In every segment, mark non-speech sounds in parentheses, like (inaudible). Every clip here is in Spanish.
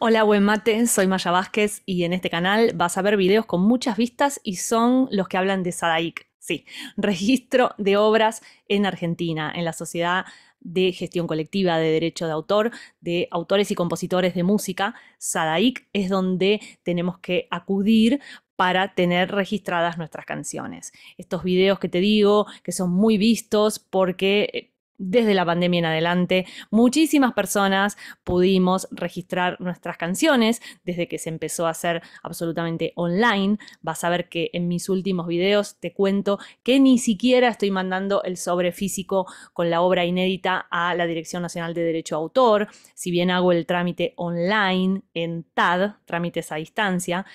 Hola, buen mate, soy Maya Vázquez y en este canal vas a ver videos con muchas vistas y son los que hablan de SADAIC, sí, registro de obras en Argentina, en la Sociedad de Gestión Colectiva de Derecho de Autor, de autores y compositores de música. SADAIC es donde tenemos que acudir para tener registradas nuestras canciones. Estos videos que te digo, que son muy vistos porque eh, desde la pandemia en adelante, muchísimas personas pudimos registrar nuestras canciones desde que se empezó a hacer absolutamente online. Vas a ver que en mis últimos videos te cuento que ni siquiera estoy mandando el sobre físico con la obra inédita a la Dirección Nacional de Derecho Autor, si bien hago el trámite online en TAD, trámites a distancia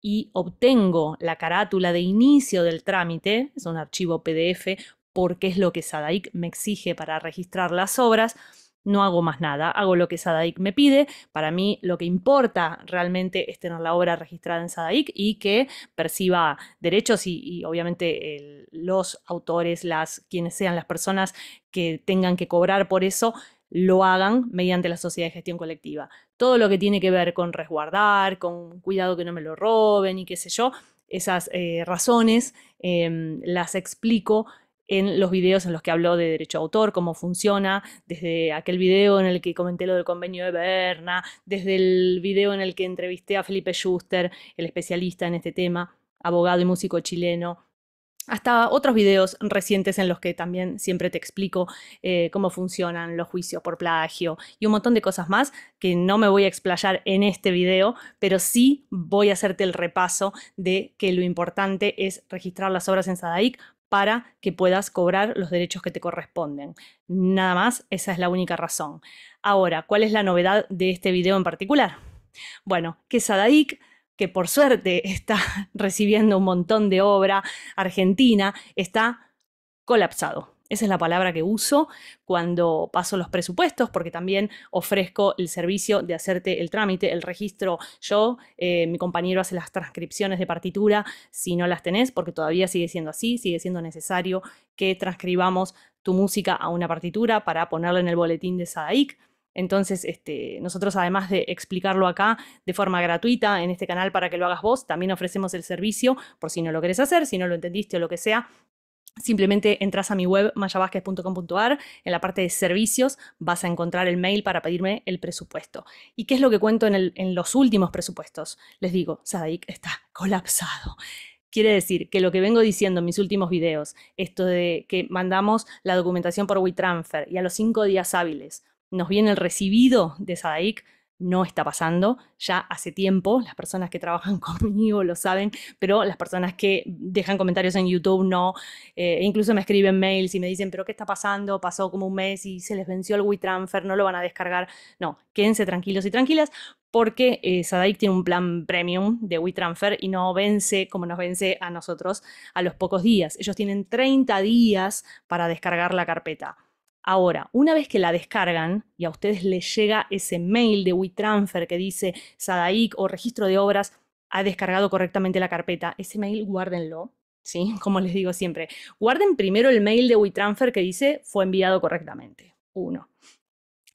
y obtengo la carátula de inicio del trámite, es un archivo PDF porque es lo que Sadaic me exige para registrar las obras, no hago más nada, hago lo que Sadaic me pide. Para mí lo que importa realmente es tener la obra registrada en Sadaic y que perciba derechos y, obviamente los autores, las, quienes sean las personas que tengan que cobrar por eso, lo hagan mediante la sociedad de gestión colectiva. Todo lo que tiene que ver con resguardar, con cuidado que no me lo roben y qué sé yo, esas eh, razones em, las explico en los videos en los que habló de derecho a autor, cómo funciona, desde aquel video en el que comenté lo del convenio de Berna, desde el video en el que entrevisté a Felipe Schuster, el especialista en este tema, abogado y músico chileno, hasta otros videos recientes en los que también siempre te explico eh, cómo funcionan los juicios por plagio y un montón de cosas más que no me voy a explayar en este video, pero sí voy a hacerte el repaso de que lo importante es registrar las obras en Sadaic para que puedas cobrar los derechos que te corresponden. Nada más, esa es la única razón. Ahora, ¿cuál es la novedad de este video en particular? Bueno, que Sadaic que por suerte (laughs) está recibiendo un montón de obra argentina, está colapsado. Esa es la palabra que uso cuando paso los presupuestos, porque también ofrezco el servicio de hacerte el trámite, el registro yo, eh, mi compañero hace las transcripciones de partitura, si no las tenés, porque todavía sigue siendo así, sigue siendo necesario que transcribamos tu música a una partitura para ponerla en el boletín de Sadaik. Entonces, este, nosotros además de explicarlo acá de forma gratuita en este canal para que lo hagas vos, también ofrecemos el servicio por si no lo querés hacer, si no lo entendiste o lo que sea, Simplemente entras a mi web mayavasquez.com.ar, en la parte de servicios vas a encontrar el mail para pedirme el presupuesto. ¿Y qué es lo que cuento en, los últimos presupuestos? Les digo, Sadaik está colapsado. Quiere decir que lo que vengo diciendo en mis últimos videos, esto de que mandamos la documentación por WeTransfer y a los cinco días hábiles nos viene el recibido de Sadaic, no está pasando. Ya hace tiempo, las personas que trabajan (laughs) conmigo lo saben, pero las personas que dejan comentarios en YouTube no, eh, incluso me escriben mails y me dicen, pero ¿qué está pasando? Pasó como un mes y se les venció el WeTransfer, no lo van a descargar. No, quédense tranquilos y tranquilas porque eh, Sadaic tiene un plan premium de WeTransfer y no vence como nos vence a nosotros a los pocos días. Ellos tienen 30 días para descargar la carpeta. Ahora, una vez que la descargan y a ustedes les llega ese mail de WeTransfer que dice Sadaic o registro de obras ha descargado correctamente la carpeta, ese mail guárdenlo, ¿sí? (laughs) Como les digo siempre, guarden primero el mail de WeTransfer que dice fue enviado correctamente. Uno.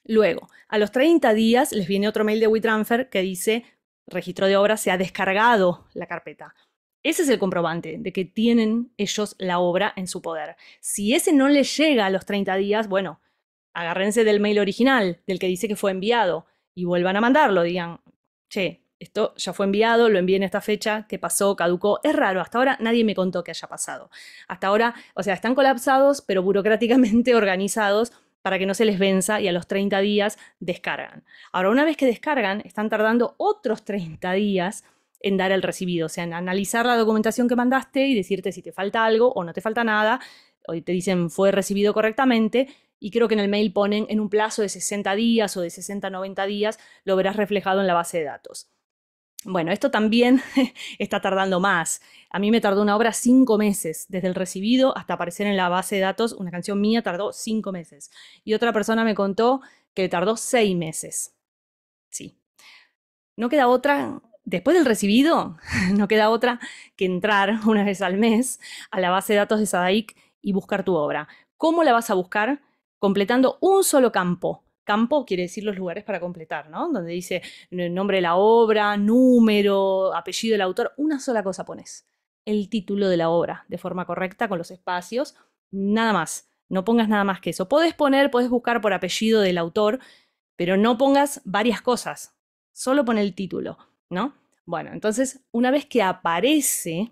Luego, a los 30 días les viene otro mail de WeTransfer que dice registro de obras se ha descargado la carpeta. Ese es el comprobante de que tienen ellos la obra en su poder. Si ese no les llega a los 30 días, bueno, agárrense del mail original, del que dice que fue enviado, y vuelvan a mandarlo, digan, che, esto ya fue enviado, lo envié en esta fecha, ¿qué pasó? ¿Caducó? Es raro, hasta ahora nadie me contó que haya pasado. Hasta ahora, o sea, están colapsados, pero burocráticamente (laughs) organizados para que no se les venza y a los 30 días descargan. Ahora, una vez que descargan, están tardando otros 30 días en dar el recibido, o sea, en analizar la documentación que mandaste y decirte si te falta algo o no te falta nada, o te dicen fue recibido correctamente, y creo que en el mail ponen en un plazo de 60 días o de 60 a 90 días, lo verás reflejado en la base de datos. Bueno, esto también (laughs) está tardando más. A mí me tardó una obra cinco meses, desde el recibido hasta aparecer en la base de datos. Una canción mía tardó cinco meses. Y otra persona me contó que tardó seis meses. Sí. No queda otra después del recibido, (laughs) no queda otra que entrar (laughs) una vez al mes a la base de datos de Sadaic y buscar tu obra. ¿Cómo la vas a buscar? Completando un solo campo. Campo quiere decir los lugares para completar, ¿no? Donde dice nombre de la obra, número, apellido del autor, una sola cosa pones. El título de la obra, de forma correcta, con los espacios, nada más. No pongas nada más que eso. Podés poner, puedes buscar por apellido del autor, pero no pongas varias cosas. Solo pon el título. ¿no? Bueno, entonces una vez que aparece,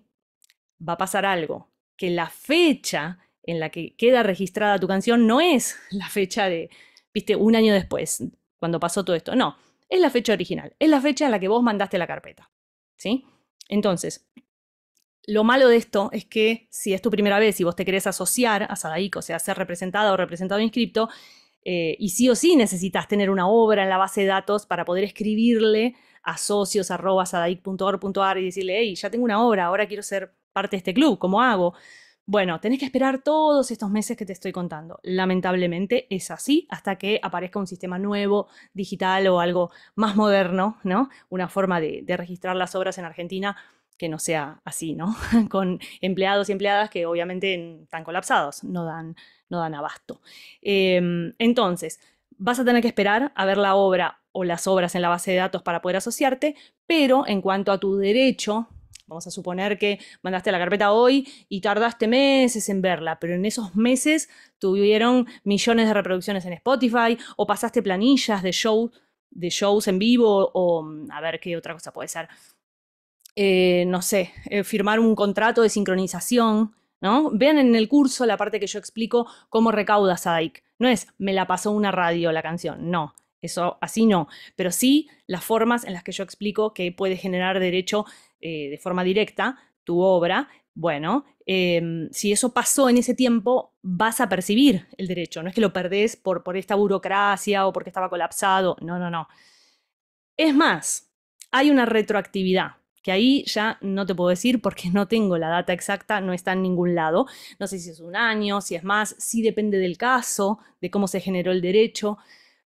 va a pasar algo, que la fecha en la que queda registrada tu canción no es (laughs) la fecha de, viste, un año después, cuando pasó todo esto, no, es la fecha original, es la fecha en la que vos mandaste la carpeta, ¿sí? Entonces, lo malo de esto es que si es tu primera vez y vos te querés asociar a Sadaico, o sea, ser representada o representado inscripto, eh, y sí o sí necesitas tener una obra en la base de datos para poder escribirle a socios y decirle, hey, ya tengo una obra, ahora quiero ser parte de este club, ¿cómo hago? Bueno, tenés que esperar todos estos meses que te estoy contando. Lamentablemente es así hasta que aparezca un sistema nuevo, digital o algo más moderno, ¿no? Una forma de registrar las obras en Argentina que no sea así, ¿no? (laughs) Con empleados y empleadas que obviamente están colapsados, no dan, no dan abasto. Em, entonces, vas a tener que esperar a ver la obra o las obras en la base de datos para poder asociarte, pero en cuanto a tu derecho, vamos a suponer que mandaste la carpeta hoy y tardaste meses en verla, pero en esos meses tuvieron millones de reproducciones en Spotify o pasaste planillas de de shows en vivo o mm, a ver qué otra cosa puede ser, eh, no sé, eh, firmar un contrato de sincronización, ¿no? Vean en el curso la parte que yo explico cómo recauda Sadaic. No es me la pasó una radio la canción, no. Eso así no, pero sí las formas en las que yo explico que puede generar derecho eh, de forma directa tu obra. Bueno, em, si eso pasó en ese tiempo, vas a percibir el derecho. No es que lo perdés por, por esta burocracia o porque estaba colapsado. No, no, no. Es más, hay una retroactividad. Y ahí ya no te puedo decir porque no tengo la data exacta, no está en ningún lado. No sé si es un año, si es más, sí depende del caso, de cómo se generó el derecho,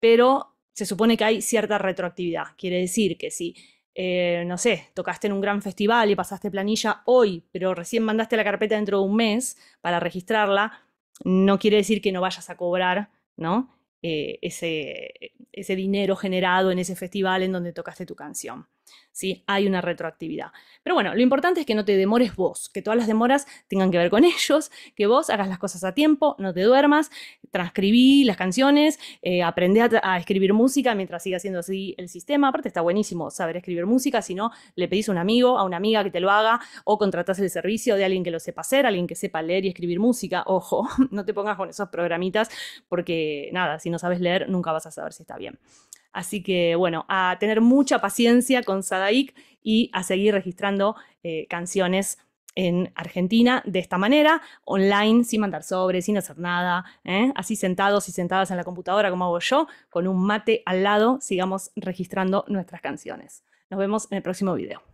pero se supone que hay cierta retroactividad. Quiere decir que si, eh, no sé, tocaste en un gran festival y pasaste planilla hoy, pero recién mandaste la carpeta dentro de un mes para registrarla, no quiere decir que no vayas a cobrar, ¿no? Eh, ese dinero generado en ese festival en donde tocaste tu canción. ¿sí? Hay una retroactividad. Pero bueno, lo importante es que no te demores vos, que todas las demoras tengan que ver con (laughs) ellos, que vos hagas las cosas a tiempo, no te duermas, transcribí las canciones, eh, aprendí a, escribir música mientras siga siendo así el sistema. Aparte está buenísimo saber escribir música, si no, le pedís a un amigo, a una amiga que te lo haga, o contratás el servicio de alguien que lo sepa hacer, alguien que sepa leer y escribir música. Ojo, (laughs) no te pongas con esos programitas porque nada, si no sabes leer, nunca vas a saber si está bien. Así que bueno, a tener mucha paciencia con Sadaik y a seguir registrando eh, canciones en Argentina de esta manera, online, sin mandar sobres, sin hacer nada, ¿eh? así sentados y sentadas en la computadora como hago yo, con un mate al lado, sigamos registrando nuestras canciones. Nos vemos en el próximo video.